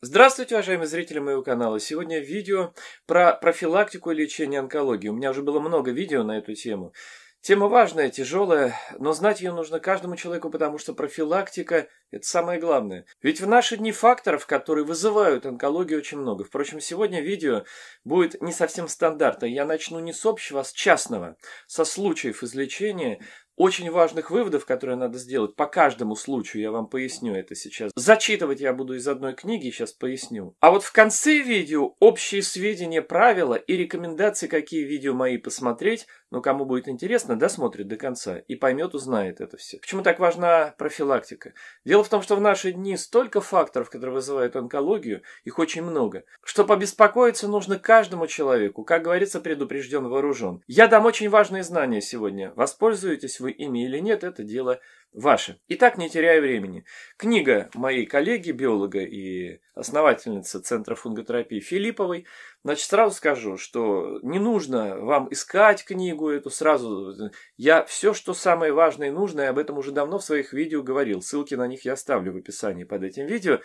Здравствуйте, уважаемые зрители моего канала! Сегодня видео про профилактику и лечение онкологии. У меня уже было много видео на эту тему. Тема важная, тяжелая, но знать ее нужно каждому человеку, потому что профилактика – это самое главное. Ведь в наши дни факторов, которые вызывают онкологию, очень много. Впрочем, сегодня видео будет не совсем стандартное. Я начну не с общего, а с частного, со случаев излечения, очень важных выводов, которые надо сделать по каждому случаю, я вам поясню это сейчас. Зачитывать я буду из одной книги, сейчас поясню. А вот в конце видео общие сведения, правила и рекомендации, какие видео мои посмотреть, но ну, кому будет интересно, досмотрит до конца и поймет, узнает это все. Почему так важна профилактика? Дело в том, что в наши дни столько факторов, которые вызывают онкологию, их очень много. Что побеспокоиться нужно каждому человеку. Как говорится, предупрежден вооружен. Я дам очень важные знания сегодня. Воспользуетесь вы ими или нет, это дело Ваше. Итак, не теряя времени. Книга моей коллеги, биолога и основательницы Центра фунготерапии Филипповой. Значит, сразу скажу, что не нужно вам искать книгу эту сразу. Я все, что самое важное и нужное, об этом уже давно в своих видео говорил. Ссылки на них я оставлю в описании под этим видео.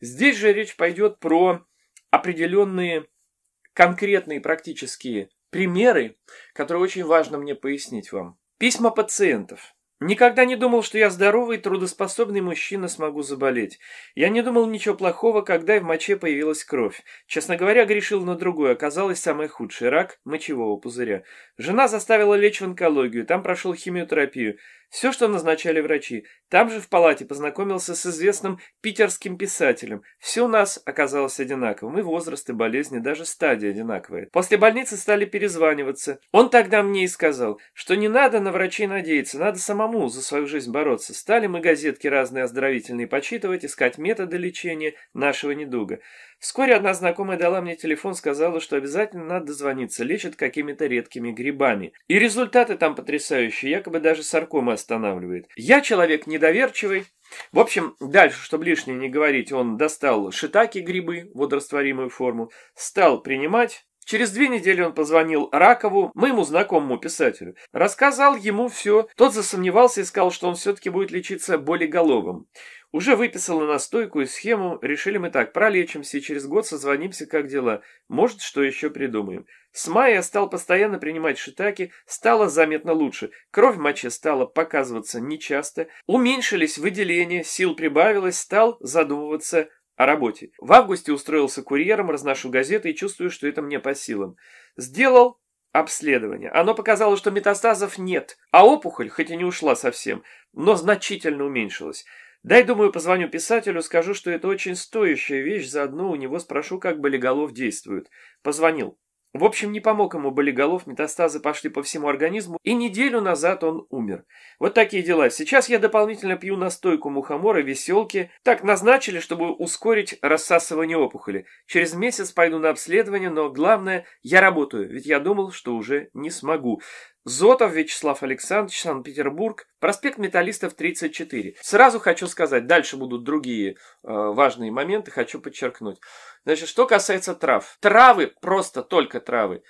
Здесь же речь пойдет про определенные конкретные практические примеры, которые очень важно мне пояснить вам. Письма пациентов – Никогда не думал, что я здоровый, трудоспособный мужчина смогу заболеть. Я не думал ничего плохого, когда в моче появилась кровь. Честно говоря, грешил на другое. Оказалось, самый худший рак мочевого пузыря. Жена заставила лечь в онкологию, там прошел химиотерапию. Все, что назначали врачи. Там же в палате познакомился с известным питерским писателем. Все у нас оказалось одинаковым. И возраст, и болезни, даже стадия одинаковая. После больницы стали перезваниваться. Он тогда мне и сказал, что не надо на врачей надеяться, надо самому за свою жизнь бороться. Стали мы газетки разные оздоровительные почитывать, искать методы лечения нашего недуга. Вскоре одна знакомая дала мне телефон, сказала, что обязательно надо дозвониться, лечат какими-то редкими грибами. И результаты там потрясающие, якобы даже саркома останавливает. Я человек недоверчивый. В общем, дальше, чтобы лишнее не говорить, он достал шитаки грибы, водорастворимую форму, стал принимать. Через две недели он позвонил Ракову, моему знакомому писателю. Рассказал ему все. Тот засомневался и сказал, что он все-таки будет лечиться болеголовым. Уже выписала настойку и схему. Решили мы так, пролечимся и через год созвонимся, как дела. Может, что еще придумаем. С мая стал постоянно принимать шитаки, стало заметно лучше. Кровь в моче стала показываться нечасто, уменьшились выделения, сил прибавилось, стал задумываться о работе. В августе устроился курьером, разношу газеты и чувствую, что это мне по силам. Сделал обследование. Оно показало, что метастазов нет, а опухоль, хоть и не ушла совсем, но значительно уменьшилась. Дай, думаю, позвоню писателю, скажу, что это очень стоящая вещь, заодно у него спрошу, как болиголов действует. Позвонил. В общем, не помог ему болиголов, метастазы пошли по всему организму, и неделю назад он умер. Вот такие дела. Сейчас я дополнительно пью настойку мухомора, веселки. Так назначили, чтобы ускорить рассасывание опухоли. Через месяц пойду на обследование, но главное, я работаю, ведь я думал, что уже не смогу. Зотов Вячеслав Александрович, Санкт-Петербург, проспект Металлистов, 34. Сразу хочу сказать, дальше будут другие э, важные моменты, хочу подчеркнуть. Значит, что касается трав. Травы, просто только травы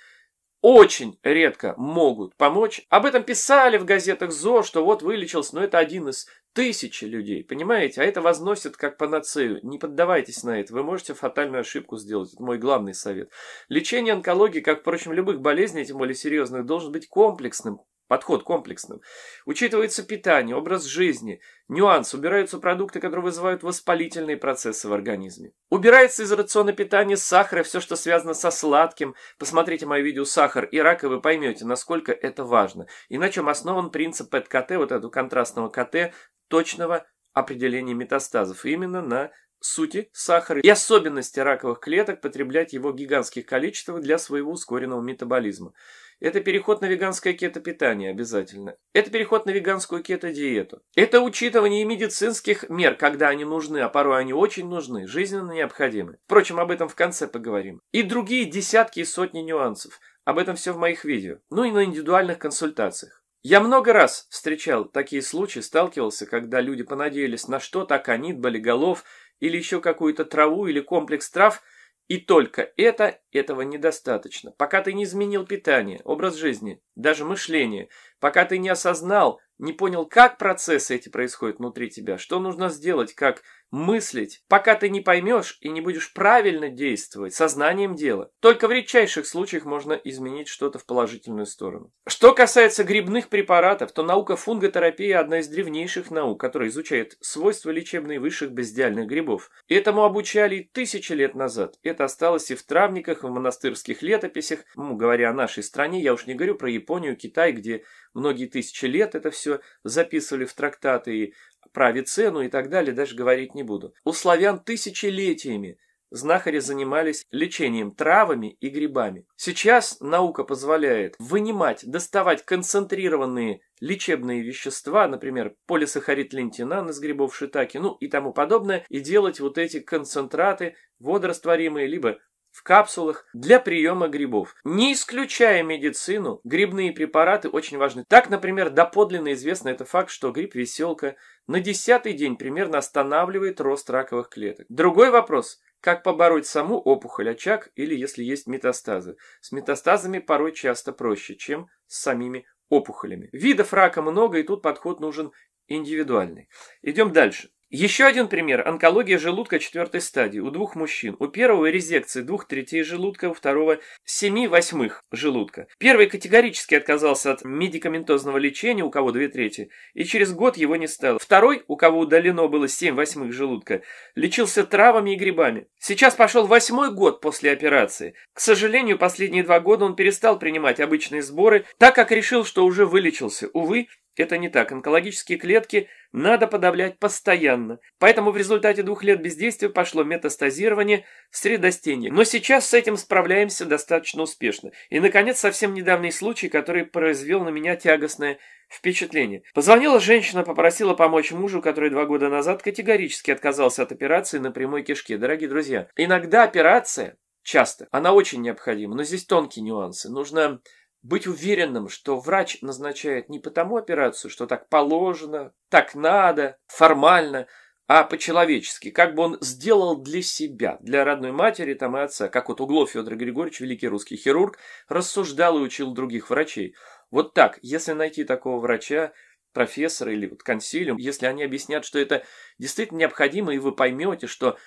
очень редко могут помочь. Об этом писали в газетах ЗО, что вот вылечился, но это один из тысячи людей, понимаете? А это возносит как панацею. Не поддавайтесь на это, вы можете фатальную ошибку сделать. Это мой главный совет. Лечение онкологии, как, впрочем, любых болезней, а тем более серьезных, должен быть комплексным, Подход комплексным. Учитывается питание, образ жизни, нюанс, убираются продукты, которые вызывают воспалительные процессы в организме. Убирается из рациона питания сахар и все, что связано со сладким. Посмотрите мое видео «Сахар и рак», и вы поймете, насколько это важно. И на чем основан принцип ПЭТ-КТ, вот этого контрастного КТ, точного определения метастазов. Именно на сути сахара и особенности раковых клеток потреблять его гигантских количествах для своего ускоренного метаболизма. Это переход на веганское кето питание обязательно. Это переход на веганскую кето-диету. Это учитывание медицинских мер, когда они нужны, а порой они очень нужны, жизненно необходимы. Впрочем, об этом в конце поговорим. И другие десятки и сотни нюансов. Об этом все в моих видео. Ну и на индивидуальных консультациях. Я много раз встречал такие случаи, сталкивался, когда люди понадеялись на что-то, аконит, болиголов или еще какую-то траву или комплекс трав – и только это, этого недостаточно. Пока ты не изменил питание, образ жизни, даже мышление, пока ты не осознал, не понял, как процессы эти происходят внутри тебя, что нужно сделать, как мыслить, пока ты не поймешь и не будешь правильно действовать сознанием дела. Только в редчайших случаях можно изменить что-то в положительную сторону. Что касается грибных препаратов, то наука фунготерапии одна из древнейших наук, которая изучает свойства лечебных высших бездиальных грибов. Этому обучали и тысячи лет назад. Это осталось и в травниках, и в монастырских летописях. Ну, говоря о нашей стране, я уж не говорю про Японию, Китай, где многие тысячи лет это все записывали в трактаты и про Авицену и так далее даже говорить не буду. У славян тысячелетиями знахари занимались лечением травами и грибами. Сейчас наука позволяет вынимать, доставать концентрированные лечебные вещества, например, полисахарид лентинан из грибов шитаки, ну и тому подобное, и делать вот эти концентраты водорастворимые, либо в капсулах для приема грибов. Не исключая медицину, грибные препараты очень важны. Так, например, доподлинно известно это факт, что гриб веселка на десятый день примерно останавливает рост раковых клеток. Другой вопрос – как побороть саму опухоль, очаг или если есть метастазы? С метастазами порой часто проще, чем с самими опухолями. Видов рака много, и тут подход нужен индивидуальный. Идем дальше. Еще один пример – онкология желудка четвертой стадии у двух мужчин. У первого резекции двух третей желудка, у второго – семи восьмых желудка. Первый категорически отказался от медикаментозного лечения, у кого две трети, и через год его не стало. Второй, у кого удалено было семь восьмых желудка, лечился травами и грибами. Сейчас пошел восьмой год после операции. К сожалению, последние два года он перестал принимать обычные сборы, так как решил, что уже вылечился. Увы, это не так. Онкологические клетки надо подавлять постоянно. Поэтому в результате двух лет бездействия пошло метастазирование в средостении. Но сейчас с этим справляемся достаточно успешно. И, наконец, совсем недавний случай, который произвел на меня тягостное впечатление. Позвонила женщина, попросила помочь мужу, который два года назад категорически отказался от операции на прямой кишке. Дорогие друзья, иногда операция часто. Она очень необходима, но здесь тонкие нюансы. Нужно быть уверенным, что врач назначает не потому операцию, что так положено, так надо, формально, а по-человечески, как бы он сделал для себя, для родной матери там и отца, как вот Углов Федор Григорьевич, великий русский хирург, рассуждал и учил других врачей. Вот так, если найти такого врача, профессора или вот консилиум, если они объяснят, что это действительно необходимо, и вы поймете, что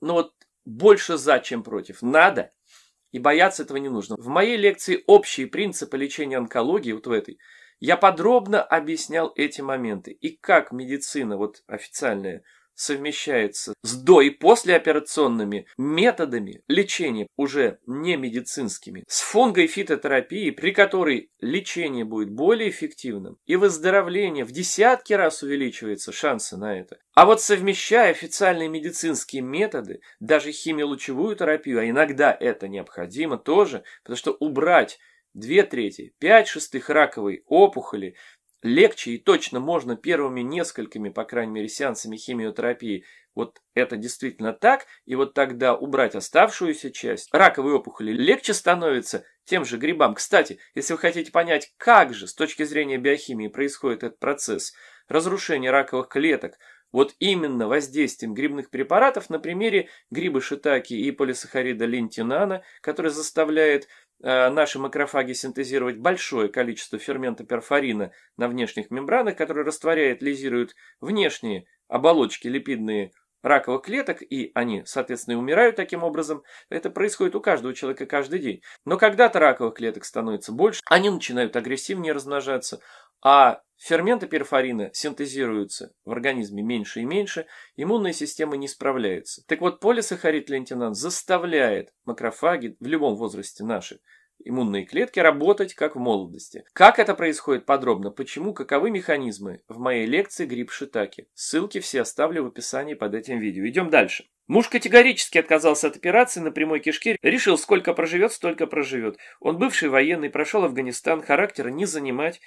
ну вот больше за, чем против, надо, и бояться этого не нужно. В моей лекции «Общие принципы лечения онкологии» вот в этой я подробно объяснял эти моменты и как медицина вот официальная – совмещается с до- и послеоперационными методами лечения, уже не медицинскими, с фунго- и фитотерапией, при которой лечение будет более эффективным и выздоровление в десятки раз увеличивается шансы на это. А вот совмещая официальные медицинские методы, даже химиолучевую терапию, а иногда это необходимо тоже, потому что убрать две трети, пять шестых раковой опухоли легче и точно можно первыми несколькими, по крайней мере, сеансами химиотерапии, вот это действительно так, и вот тогда убрать оставшуюся часть. Раковые опухоли легче становится тем же грибам. Кстати, если вы хотите понять, как же с точки зрения биохимии происходит этот процесс разрушения раковых клеток, вот именно воздействием грибных препаратов на примере гриба шитаки и полисахарида лентинана, который заставляет Э, наши макрофаги синтезировать большое количество фермента перфорина на внешних мембранах, который растворяет, лизирует внешние оболочки липидные раковых клеток, и они, соответственно, и умирают таким образом. Это происходит у каждого человека каждый день. Но когда-то раковых клеток становится больше, они начинают агрессивнее размножаться, а ферменты перфорина синтезируются в организме меньше и меньше, иммунная система не справляется. Так вот, полисахарид лентинан заставляет макрофаги в любом возрасте наших иммунные клетки работать как в молодости. Как это происходит подробно, почему, каковы механизмы, в моей лекции «Грипп Шитаки». Ссылки все оставлю в описании под этим видео. Идем дальше. Муж категорически отказался от операции на прямой кишке, решил, сколько проживет, столько проживет. Он бывший военный, прошел Афганистан, Характер не занимать.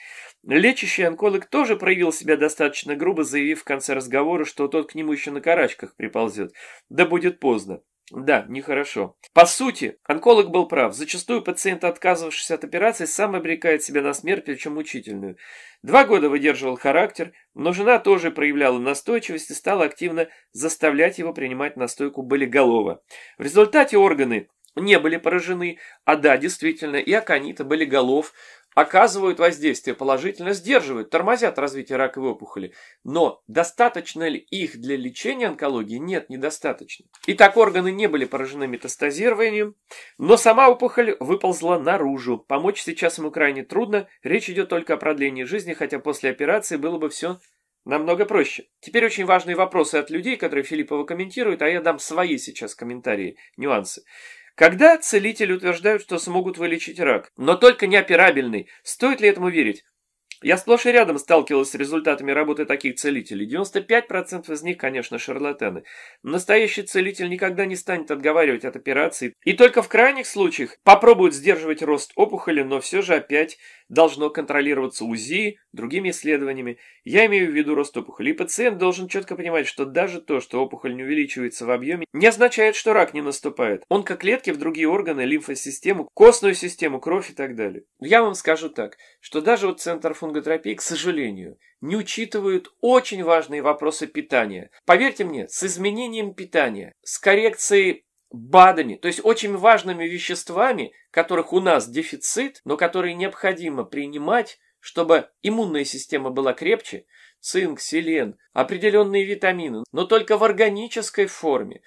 Лечащий онколог тоже проявил себя достаточно грубо, заявив в конце разговора, что тот к нему еще на карачках приползет. Да будет поздно. Да, нехорошо. По сути, онколог был прав. Зачастую пациент, отказывавшийся от операции, сам обрекает себя на смерть, причем мучительную. Два года выдерживал характер, но жена тоже проявляла настойчивость и стала активно заставлять его принимать настойку болиголова. В результате органы не были поражены, а да, действительно, и аконита, болиголов оказывают воздействие положительно, сдерживают, тормозят развитие раковой опухоли. Но достаточно ли их для лечения онкологии? Нет, недостаточно. Итак, органы не были поражены метастазированием, но сама опухоль выползла наружу. Помочь сейчас ему крайне трудно, речь идет только о продлении жизни, хотя после операции было бы все намного проще. Теперь очень важные вопросы от людей, которые Филиппова комментирует, а я дам свои сейчас комментарии, нюансы. Когда целители утверждают, что смогут вылечить рак, но только неоперабельный, стоит ли этому верить? Я сплошь и рядом сталкивалась с результатами работы таких целителей. 95% из них, конечно, шарлатаны. Настоящий целитель никогда не станет отговаривать от операции и только в крайних случаях попробует сдерживать рост опухоли, но все же опять должно контролироваться УЗИ, другими исследованиями. Я имею в виду рост опухоли. И пациент должен четко понимать, что даже то, что опухоль не увеличивается в объеме, не означает, что рак не наступает. Он как клетки в другие органы, лимфосистему, костную систему, кровь и так далее. Я вам скажу так, что даже вот Центр фунготерапии, к сожалению, не учитывают очень важные вопросы питания. Поверьте мне, с изменением питания, с коррекцией БАДами, то есть очень важными веществами, которых у нас дефицит, но которые необходимо принимать, чтобы иммунная система была крепче, цинк, селен, определенные витамины, но только в органической форме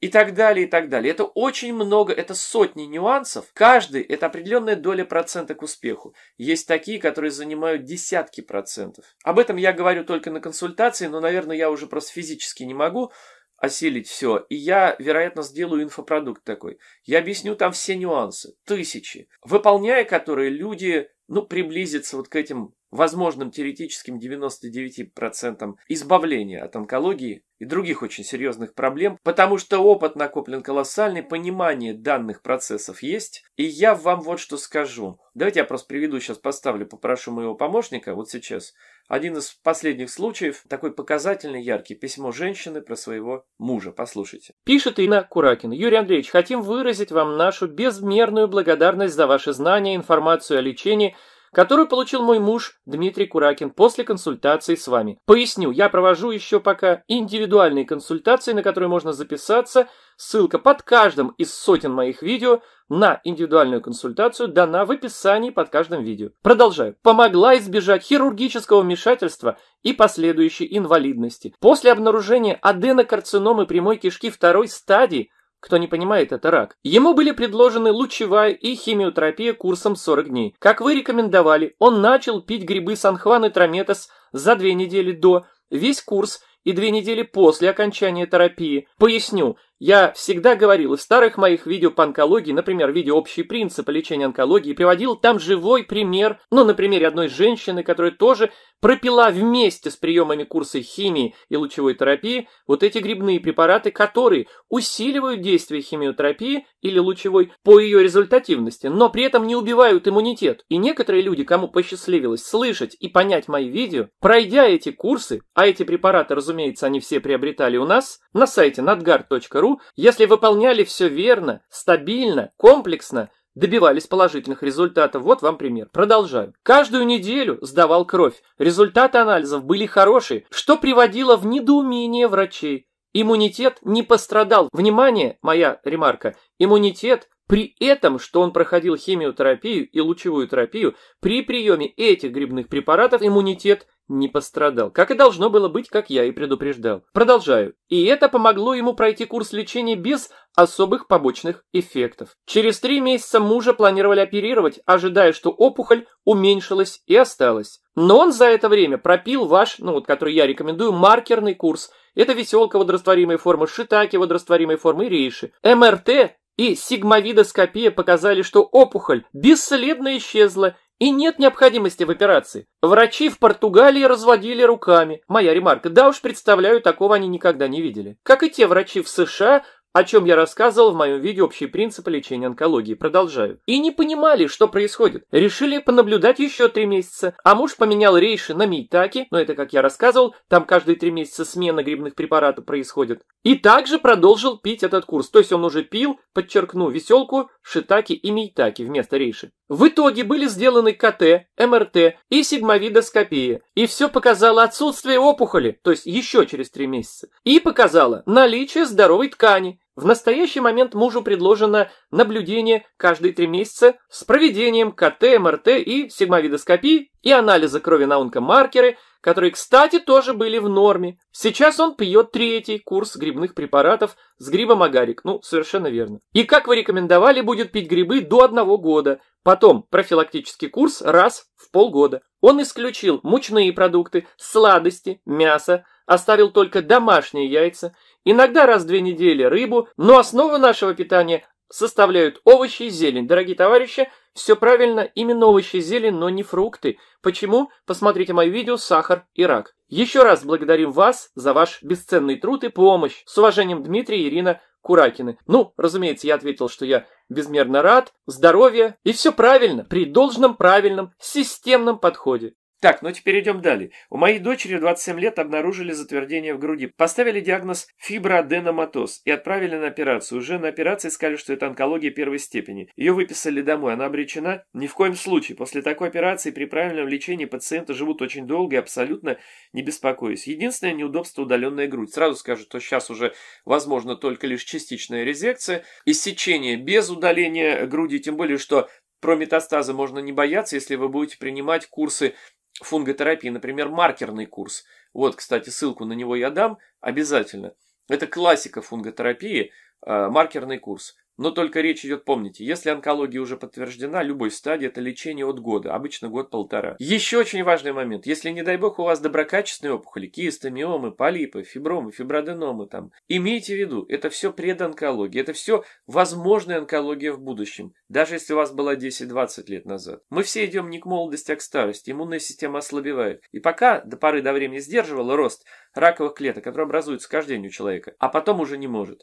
и так далее, и так далее. Это очень много, это сотни нюансов. Каждый – это определенная доля процента к успеху. Есть такие, которые занимают десятки процентов. Об этом я говорю только на консультации, но, наверное, я уже просто физически не могу – осилить все. И я, вероятно, сделаю инфопродукт такой. Я объясню там все нюансы, тысячи, выполняя которые люди, ну, приблизятся вот к этим возможным теоретическим 99% избавления от онкологии и других очень серьезных проблем, потому что опыт накоплен колоссальный, понимание данных процессов есть. И я вам вот что скажу. Давайте я просто приведу, сейчас поставлю, попрошу моего помощника, вот сейчас. Один из последних случаев, такой показательный, яркий, письмо женщины про своего мужа. Послушайте. Пишет Инна Куракин. Юрий Андреевич, хотим выразить вам нашу безмерную благодарность за ваши знания, информацию о лечении, которую получил мой муж Дмитрий Куракин после консультации с вами. Поясню, я провожу еще пока индивидуальные консультации, на которые можно записаться. Ссылка под каждым из сотен моих видео на индивидуальную консультацию дана в описании под каждым видео. Продолжаю. Помогла избежать хирургического вмешательства и последующей инвалидности. После обнаружения аденокарциномы прямой кишки второй стадии – кто не понимает, это рак. Ему были предложены лучевая и химиотерапия курсом 40 дней. Как вы рекомендовали, он начал пить грибы Санхван и Трометос за две недели до, весь курс и две недели после окончания терапии. Поясню, я всегда говорил, и в старых моих видео по онкологии, например, видео «Общие принципы лечения онкологии», приводил там живой пример, ну, на примере одной женщины, которая тоже пропила вместе с приемами курса химии и лучевой терапии вот эти грибные препараты, которые усиливают действие химиотерапии или лучевой по ее результативности, но при этом не убивают иммунитет. И некоторые люди, кому посчастливилось слышать и понять мои видео, пройдя эти курсы, а эти препараты, разумеется, они все приобретали у нас, на сайте nadgar.ru, если выполняли все верно, стабильно, комплексно, добивались положительных результатов. Вот вам пример. Продолжаю. Каждую неделю сдавал кровь. Результаты анализов были хорошие, что приводило в недоумение врачей. Иммунитет не пострадал. Внимание, моя ремарка. Иммунитет при этом, что он проходил химиотерапию и лучевую терапию, при приеме этих грибных препаратов иммунитет не пострадал. Как и должно было быть, как я и предупреждал. Продолжаю. И это помогло ему пройти курс лечения без особых побочных эффектов. Через три месяца мужа планировали оперировать, ожидая, что опухоль уменьшилась и осталась. Но он за это время пропил ваш, ну вот, который я рекомендую, маркерный курс. Это веселка водорастворимой формы, шитаки водорастворимой формы рейши. МРТ и сигмовидоскопия показали, что опухоль бесследно исчезла и нет необходимости в операции. Врачи в Португалии разводили руками. Моя ремарка. Да уж, представляю, такого они никогда не видели. Как и те врачи в США, о чем я рассказывал в моем видео «Общие принципы лечения онкологии». Продолжаю. И не понимали, что происходит. Решили понаблюдать еще три месяца. А муж поменял рейши на мейтаки, но это, как я рассказывал, там каждые три месяца смена грибных препаратов происходит. И также продолжил пить этот курс. То есть он уже пил, подчеркну, веселку, шитаки и мейтаки вместо рейши. В итоге были сделаны КТ, МРТ и сигмовидоскопия, и все показало отсутствие опухоли, то есть еще через 3 месяца, и показало наличие здоровой ткани. В настоящий момент мужу предложено наблюдение каждые 3 месяца с проведением КТ, МРТ и сигмовидоскопии и анализа крови на онкомаркеры, которые, кстати, тоже были в норме. Сейчас он пьет третий курс грибных препаратов с грибом агарик. Ну, совершенно верно. И, как вы рекомендовали, будет пить грибы до одного года – Потом профилактический курс раз в полгода. Он исключил мучные продукты, сладости, мясо, оставил только домашние яйца, иногда раз в две недели рыбу, но основу нашего питания составляют овощи и зелень. Дорогие товарищи, все правильно, именно овощи и зелень, но не фрукты. Почему? Посмотрите мое видео «Сахар и рак». Еще раз благодарим вас за ваш бесценный труд и помощь. С уважением, Дмитрий и Ирина Куракины. Ну, разумеется, я ответил, что я безмерно рад, здоровье и все правильно, при должном правильном системном подходе. Так, ну теперь идем далее. У моей дочери 27 лет обнаружили затвердение в груди, поставили диагноз фиброаденоматоз и отправили на операцию. Уже на операции сказали, что это онкология первой степени. Ее выписали домой, она обречена? Ни в коем случае. После такой операции при правильном лечении пациенты живут очень долго и абсолютно не беспокоюсь. Единственное неудобство – удаленная грудь. Сразу скажу, что сейчас уже возможно только лишь частичная резекция, иссечение без удаления груди, тем более, что про метастазы можно не бояться, если вы будете принимать курсы фунготерапии, например, маркерный курс. Вот, кстати, ссылку на него я дам обязательно. Это классика фунготерапии, а, маркерный курс. Но только речь идет, помните, если онкология уже подтверждена, любой стадии это лечение от года, обычно год-полтора. Еще очень важный момент. Если, не дай бог, у вас доброкачественные опухоли, кисты, миомы, полипы, фибромы, фиброденомы, там, имейте в виду, это все предонкология, это все возможная онкология в будущем, даже если у вас была 10-20 лет назад. Мы все идем не к молодости, а к старости, иммунная система ослабевает. И пока до поры до времени сдерживала рост раковых клеток, которые образуются каждый день у человека, а потом уже не может.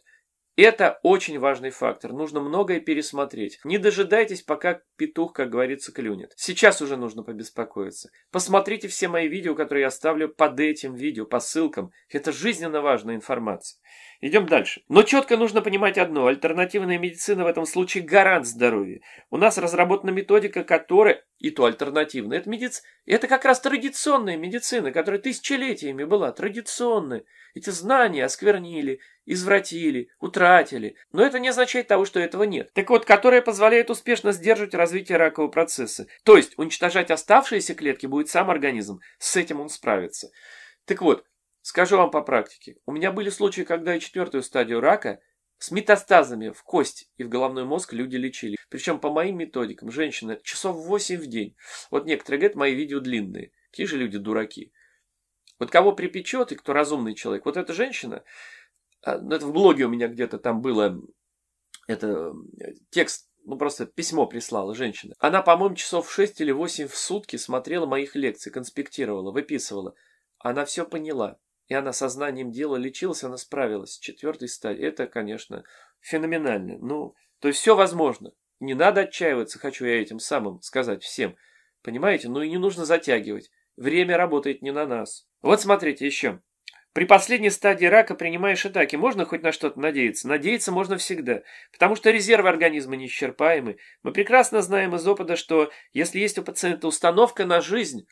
Это очень важный фактор, нужно многое пересмотреть. Не дожидайтесь, пока петух, как говорится, клюнет. Сейчас уже нужно побеспокоиться. Посмотрите все мои видео, которые я ставлю под этим видео, по ссылкам. Это жизненно важная информация. Идем дальше. Но четко нужно понимать одно. Альтернативная медицина в этом случае гарант здоровья. У нас разработана методика, которая, и то альтернативная, это, медиц... это как раз традиционная медицина, которая тысячелетиями была традиционная. Эти знания осквернили, извратили, утратили, но это не означает того, что этого нет. Так вот, которая позволяет успешно сдерживать развитие ракового процесса. То есть уничтожать оставшиеся клетки будет сам организм, с этим он справится. Так вот, скажу вам по практике. У меня были случаи, когда и четвертую стадию рака с метастазами в кость и в головной мозг люди лечили. Причем по моим методикам, женщина часов 8 в день. Вот некоторые говорят, мои видео длинные. Какие же люди дураки. Вот кого припечет и кто разумный человек, вот эта женщина а, ну это в блоге у меня где-то там было, это текст, ну просто письмо прислала женщина. Она, по-моему, часов 6 или 8 в сутки смотрела моих лекций, конспектировала, выписывала. Она все поняла. И она сознанием дела лечилась, она справилась с четвертой Это, конечно, феноменально. Ну, то есть все возможно. Не надо отчаиваться, хочу я этим самым сказать всем. Понимаете? Ну и не нужно затягивать. Время работает не на нас. Вот смотрите еще. При последней стадии рака принимаешь и так, можно хоть на что-то надеяться. Надеяться можно всегда, потому что резервы организма неисчерпаемы. Мы прекрасно знаем из опыта, что если есть у пациента установка на жизнь,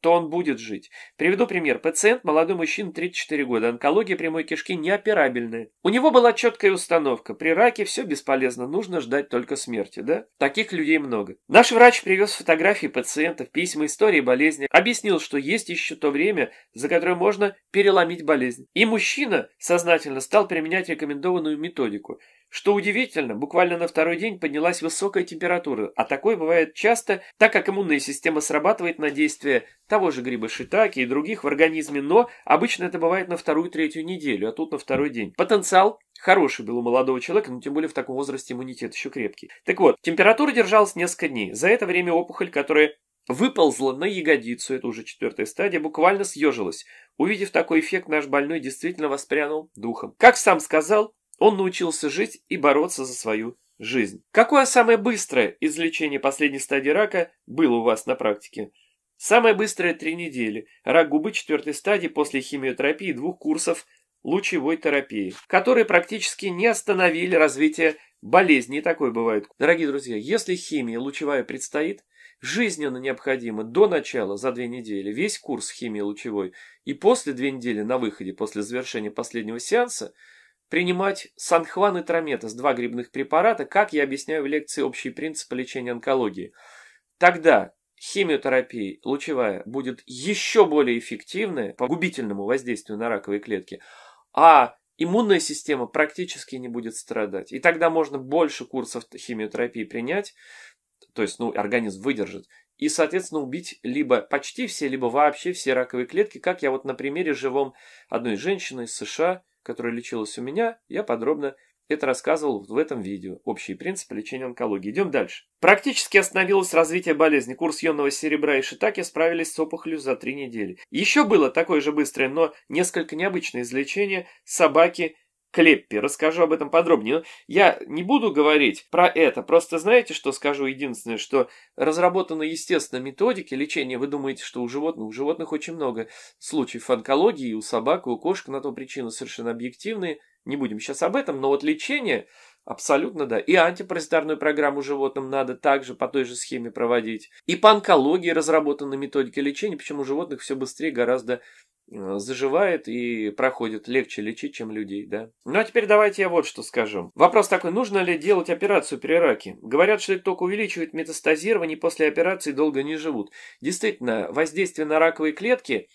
то он будет жить. Приведу пример. Пациент, молодой мужчина, 34 года, онкология прямой кишки неоперабельная. У него была четкая установка. При раке все бесполезно, нужно ждать только смерти, да? Таких людей много. Наш врач привез фотографии пациентов, письма, истории болезни. Объяснил, что есть еще то время, за которое можно переломить болезнь. И мужчина сознательно стал применять рекомендованную методику – что удивительно, буквально на второй день поднялась высокая температура, а такое бывает часто, так как иммунная система срабатывает на действие того же гриба шитаки и других в организме, но обычно это бывает на вторую-третью неделю, а тут на второй день. Потенциал хороший был у молодого человека, но тем более в таком возрасте иммунитет еще крепкий. Так вот, температура держалась несколько дней. За это время опухоль, которая выползла на ягодицу, это уже четвертая стадия, буквально съежилась. Увидев такой эффект, наш больной действительно воспрянул духом. Как сам сказал, он научился жить и бороться за свою жизнь. Какое самое быстрое излечение последней стадии рака было у вас на практике? Самое быстрое – три недели. Рак губы четвертой стадии после химиотерапии двух курсов лучевой терапии, которые практически не остановили развитие болезни. И такое бывает. Дорогие друзья, если химия лучевая предстоит, жизненно необходимо до начала за две недели весь курс химии лучевой и после две недели на выходе, после завершения последнего сеанса – принимать санхван и трометос, два грибных препарата, как я объясняю в лекции «Общие принципы лечения онкологии». Тогда химиотерапия лучевая будет еще более эффективной по губительному воздействию на раковые клетки, а иммунная система практически не будет страдать. И тогда можно больше курсов химиотерапии принять, то есть ну, организм выдержит, и, соответственно, убить либо почти все, либо вообще все раковые клетки, как я вот на примере живом одной женщины из США – которая лечилась у меня, я подробно это рассказывал в этом видео. Общие принципы лечения онкологии. Идем дальше. Практически остановилось развитие болезни. Курс ионного серебра и шитаки справились с опухолью за три недели. Еще было такое же быстрое, но несколько необычное излечение собаки – Клеппи. Расскажу об этом подробнее. Но ну, я не буду говорить про это. Просто знаете, что скажу единственное, что разработаны, естественно, методики лечения. Вы думаете, что у животных? У животных очень много случаев онкологии, у собак, у кошек на то причины совершенно объективные. Не будем сейчас об этом, но вот лечение Абсолютно да. И антипаразитарную программу животным надо также по той же схеме проводить. И по онкологии разработана методика лечения, почему животных все быстрее гораздо э, заживает и проходит легче лечить, чем людей, да. Ну а теперь давайте я вот что скажу. Вопрос такой, нужно ли делать операцию при раке? Говорят, что это только увеличивает метастазирование, и после операции долго не живут. Действительно, воздействие на раковые клетки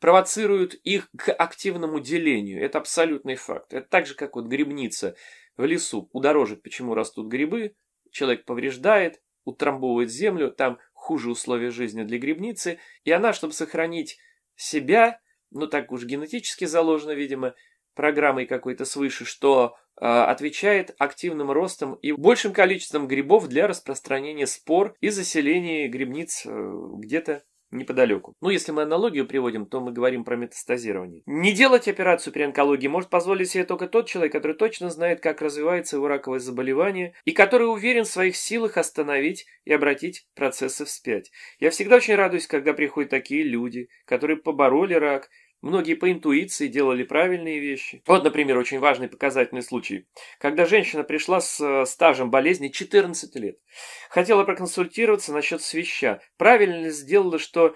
провоцирует их к активному делению. Это абсолютный факт. Это так же, как вот грибница – в лесу, у дорожек, почему растут грибы, человек повреждает, утрамбовывает землю, там хуже условия жизни для грибницы, и она, чтобы сохранить себя, ну так уж генетически заложено, видимо, программой какой-то свыше, что э, отвечает активным ростом и большим количеством грибов для распространения спор и заселения грибниц э, где-то неподалеку. Ну, если мы аналогию приводим, то мы говорим про метастазирование. Не делать операцию при онкологии может позволить себе только тот человек, который точно знает, как развивается его раковое заболевание и который уверен в своих силах остановить и обратить процессы вспять. Я всегда очень радуюсь, когда приходят такие люди, которые побороли рак, Многие по интуиции делали правильные вещи. Вот, например, очень важный показательный случай. Когда женщина пришла с э, стажем болезни 14 лет, хотела проконсультироваться насчет свеща. Правильно сделала, что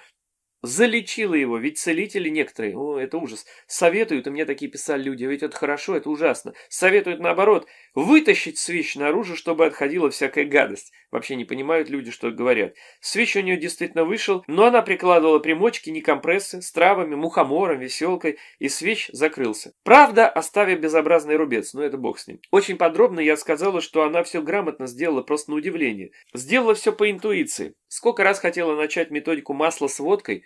залечила его, ведь целители некоторые, о, это ужас, советуют, и мне такие писали люди, ведь это хорошо, это ужасно, советуют наоборот, вытащить свеч наружу, чтобы отходила всякая гадость. Вообще не понимают люди, что говорят. Свеч у нее действительно вышел, но она прикладывала примочки, не компрессы, с травами, мухомором, веселкой, и свеч закрылся. Правда, оставив безобразный рубец, но это бог с ним. Очень подробно я сказала, что она все грамотно сделала, просто на удивление. Сделала все по интуиции. Сколько раз хотела начать методику масла с водкой,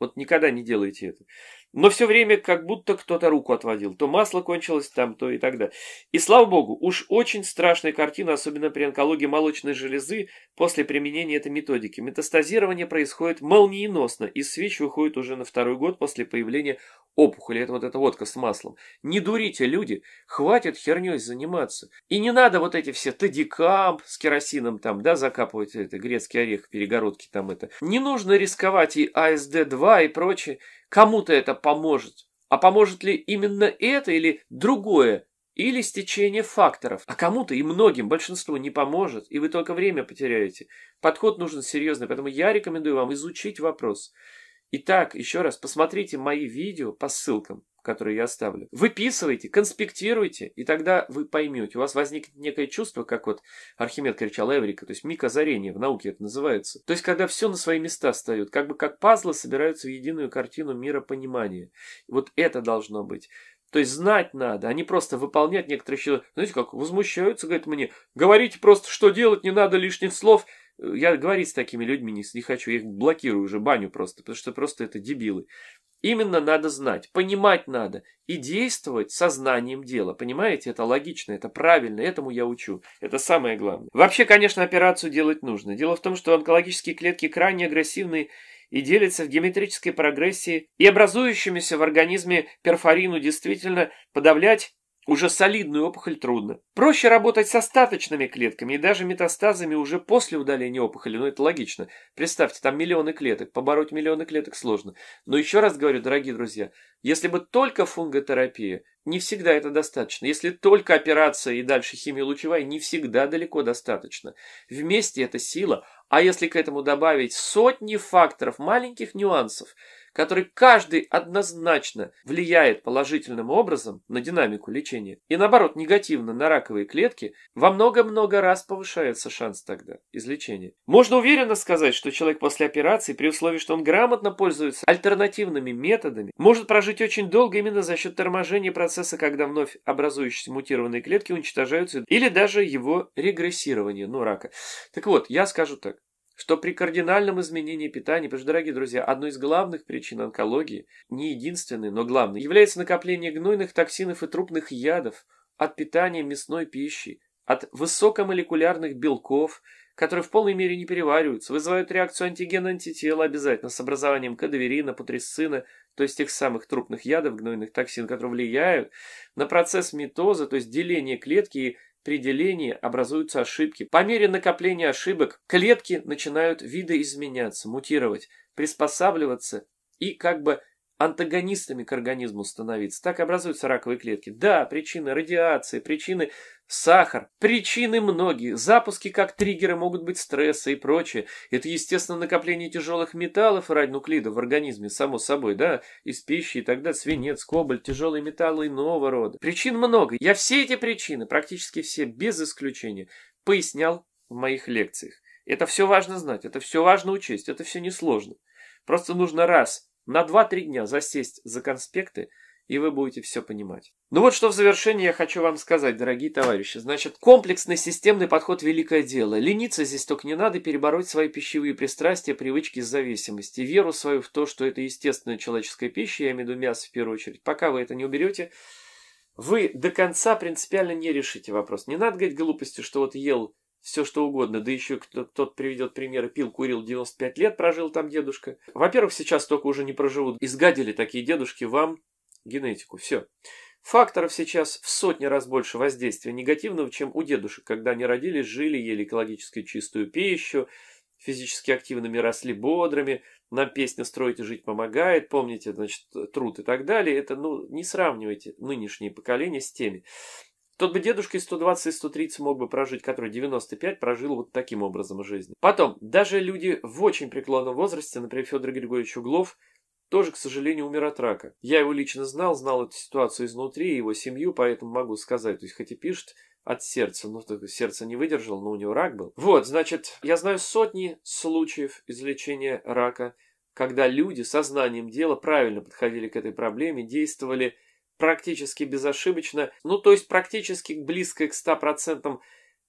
вот никогда не делайте это но все время как будто кто-то руку отводил. То масло кончилось там, то и так далее. И слава богу, уж очень страшная картина, особенно при онкологии молочной железы, после применения этой методики. Метастазирование происходит молниеносно, и свеч выходит уже на второй год после появления опухоли. Это вот эта водка с маслом. Не дурите, люди, хватит херней заниматься. И не надо вот эти все тадикамп с керосином там, да, закапывать это, грецкий орех, перегородки там это. Не нужно рисковать и АСД-2 и прочее. Кому-то это поможет. А поможет ли именно это или другое, или стечение факторов? А кому-то и многим, большинству не поможет, и вы только время потеряете. Подход нужен серьезный, поэтому я рекомендую вам изучить вопрос. Итак, еще раз, посмотрите мои видео по ссылкам которые я оставлю. Выписывайте, конспектируйте, и тогда вы поймете. У вас возникнет некое чувство, как вот Архимед кричал Эврика, то есть миг озарения, в науке это называется. То есть, когда все на свои места встает, как бы как пазлы собираются в единую картину мира понимания. Вот это должно быть. То есть знать надо, а не просто выполнять некоторые счета. Знаете, как возмущаются, говорят мне, говорите просто, что делать, не надо лишних слов. Я говорить с такими людьми не, не хочу, я их блокирую уже, баню просто, потому что просто это дебилы. Именно надо знать, понимать надо и действовать сознанием дела. Понимаете, это логично, это правильно, этому я учу. Это самое главное. Вообще, конечно, операцию делать нужно. Дело в том, что онкологические клетки крайне агрессивны и делятся в геометрической прогрессии, и образующимися в организме перфорину действительно подавлять уже солидную опухоль трудно. Проще работать с остаточными клетками и даже метастазами уже после удаления опухоли, но это логично. Представьте, там миллионы клеток, побороть миллионы клеток сложно. Но еще раз говорю, дорогие друзья, если бы только фунготерапия, не всегда это достаточно. Если только операция и дальше химиолучевая, не всегда далеко достаточно. Вместе это сила – а если к этому добавить сотни факторов, маленьких нюансов, которые каждый однозначно влияет положительным образом на динамику лечения и наоборот негативно на раковые клетки, во много-много раз повышается шанс тогда излечения. Можно уверенно сказать, что человек после операции, при условии, что он грамотно пользуется альтернативными методами, может прожить очень долго именно за счет торможения процесса, когда вновь образующиеся мутированные клетки уничтожаются или даже его регрессирование, ну, рака. Так вот, я скажу так что при кардинальном изменении питания, потому что, дорогие друзья, одной из главных причин онкологии, не единственной, но главной, является накопление гнойных токсинов и трупных ядов от питания мясной пищи, от высокомолекулярных белков, которые в полной мере не перевариваются, вызывают реакцию антиген-антитела обязательно с образованием кадаверина, путресцина, то есть тех самых трупных ядов, гнойных токсин, которые влияют на процесс митоза, то есть деление клетки и при делении образуются ошибки. По мере накопления ошибок клетки начинают видоизменяться, мутировать, приспосабливаться и как бы антагонистами к организму становиться. Так образуются раковые клетки. Да, причины радиации, причины сахар, причины многие. Запуски как триггеры могут быть стресса и прочее. Это, естественно, накопление тяжелых металлов и раднуклидов в организме, само собой, да, из пищи и тогда свинец, кобальт, тяжелые металлы иного рода. Причин много. Я все эти причины, практически все, без исключения, пояснял в моих лекциях. Это все важно знать, это все важно учесть, это все несложно. Просто нужно раз – на 2-3 дня засесть за конспекты, и вы будете все понимать. Ну вот что в завершение я хочу вам сказать, дорогие товарищи. Значит, комплексный системный подход – великое дело. Лениться здесь только не надо, перебороть свои пищевые пристрастия, привычки зависимости, веру свою в то, что это естественная человеческая пища, я имею в виду мясо в первую очередь. Пока вы это не уберете, вы до конца принципиально не решите вопрос. Не надо говорить глупости, что вот ел все что угодно, да еще кто-то приведет примеры, пил, курил, 95 лет прожил там дедушка. Во-первых, сейчас только уже не проживут, изгадили такие дедушки вам генетику, все. Факторов сейчас в сотни раз больше воздействия негативного, чем у дедушек, когда они родились, жили, ели экологически чистую пищу, физически активными росли бодрыми, нам песня «Строить и жить помогает», помните, значит, труд и так далее. Это, ну, не сравнивайте нынешние поколения с теми. Тот бы дедушка и 120 и 130 мог бы прожить, который 95 прожил вот таким образом жизни. Потом, даже люди в очень преклонном возрасте, например, Федор Григорьевич Углов, тоже, к сожалению, умер от рака. Я его лично знал, знал эту ситуацию изнутри, его семью, поэтому могу сказать, то есть хоть и пишет, от сердца. Ну, сердце не выдержал, но у него рак был. Вот, значит, я знаю сотни случаев излечения рака, когда люди со знанием дела правильно подходили к этой проблеме, действовали практически безошибочно, ну то есть практически близко к 100%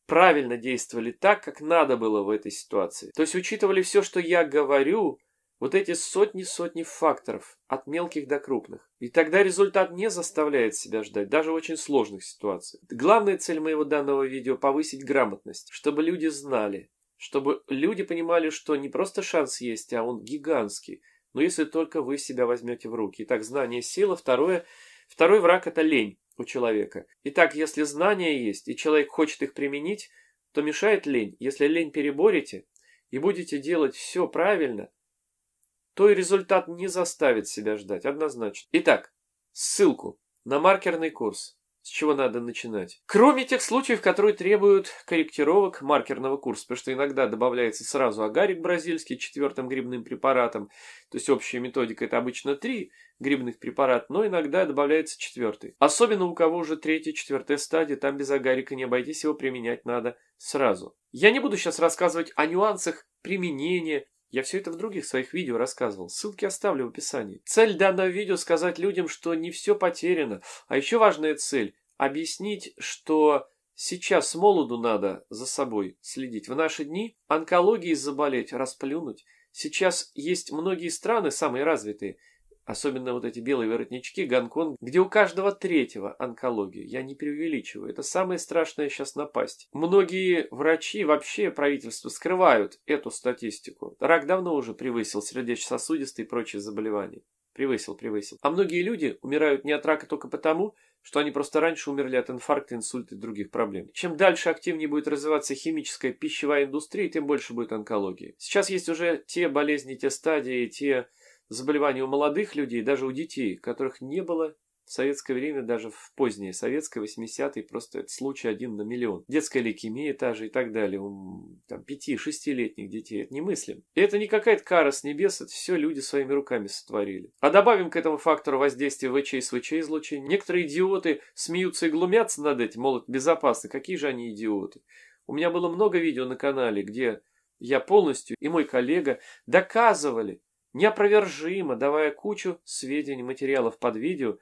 правильно действовали так, как надо было в этой ситуации. То есть учитывали все, что я говорю, вот эти сотни-сотни факторов, от мелких до крупных. И тогда результат не заставляет себя ждать, даже в очень сложных ситуациях. Главная цель моего данного видео – повысить грамотность, чтобы люди знали, чтобы люди понимали, что не просто шанс есть, а он гигантский. Но если только вы себя возьмете в руки. Итак, знание – сила. Второе – Второй враг – это лень у человека. Итак, если знания есть, и человек хочет их применить, то мешает лень. Если лень переборете и будете делать все правильно, то и результат не заставит себя ждать, однозначно. Итак, ссылку на маркерный курс с чего надо начинать? Кроме тех случаев, которые требуют корректировок маркерного курса, потому что иногда добавляется сразу агарик бразильский четвертым грибным препаратом, то есть общая методика это обычно три грибных препарата, но иногда добавляется четвертый. Особенно у кого уже третья, четвертая стадия, там без агарика не обойтись, его применять надо сразу. Я не буду сейчас рассказывать о нюансах применения я все это в других своих видео рассказывал. Ссылки оставлю в описании. Цель данного видео сказать людям, что не все потеряно. А еще важная цель – объяснить, что сейчас молоду надо за собой следить. В наши дни онкологией заболеть, расплюнуть. Сейчас есть многие страны, самые развитые – особенно вот эти белые воротнички, Гонконг, где у каждого третьего онкология. Я не преувеличиваю, это самая страшная сейчас напасть. Многие врачи, вообще правительство скрывают эту статистику. Рак давно уже превысил сердечно-сосудистые и прочие заболевания. Превысил, превысил. А многие люди умирают не от рака только потому, что они просто раньше умерли от инфаркта, инсульта и других проблем. Чем дальше активнее будет развиваться химическая пищевая индустрия, тем больше будет онкологии. Сейчас есть уже те болезни, те стадии, те заболевания у молодых людей, даже у детей, которых не было в советское время, даже в позднее советское, 80-е, просто это случай один на миллион. Детская лейкемия та же и так далее. У там, 5-6-летних детей это немыслимо. И это не какая-то кара с небес, это все люди своими руками сотворили. А добавим к этому фактору воздействия ВЧ и СВЧ излучения. Некоторые идиоты смеются и глумятся над этим, мол, это безопасно. Какие же они идиоты? У меня было много видео на канале, где я полностью и мой коллега доказывали, неопровержимо давая кучу сведений материалов под видео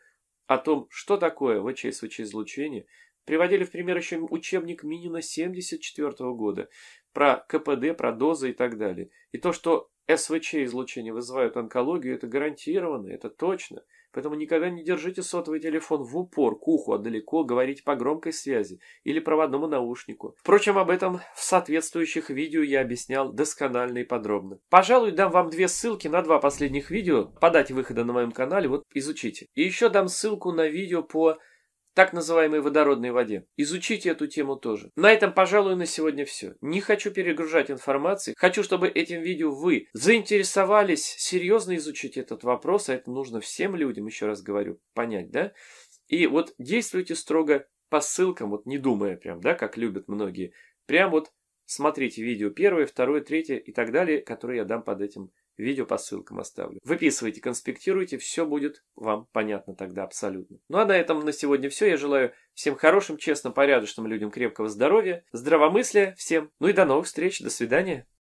о том, что такое ВЧСВЧ-излучение, приводили в пример еще учебник Минина 74 года про КПД, про дозы и так далее. И то, что СВЧ-излучение вызывают онкологию, это гарантированно, это точно. Поэтому никогда не держите сотовый телефон в упор, к уху, а далеко, говорить по громкой связи или проводному наушнику. Впрочем, об этом в соответствующих видео я объяснял досконально и подробно. Пожалуй, дам вам две ссылки на два последних видео, подать выхода на моем канале, вот изучите. И еще дам ссылку на видео по так называемой водородной воде. Изучите эту тему тоже. На этом, пожалуй, на сегодня все. Не хочу перегружать информации. Хочу, чтобы этим видео вы заинтересовались серьезно изучить этот вопрос, а это нужно всем людям, еще раз говорю, понять, да? И вот действуйте строго по ссылкам, вот не думая прям, да, как любят многие. Прям вот смотрите видео первое, второе, третье и так далее, которые я дам под этим видео Видео по ссылкам оставлю. Выписывайте, конспектируйте, все будет вам понятно тогда абсолютно. Ну а на этом на сегодня все. Я желаю всем хорошим, честным, порядочным людям крепкого здоровья, здравомыслия всем. Ну и до новых встреч, до свидания.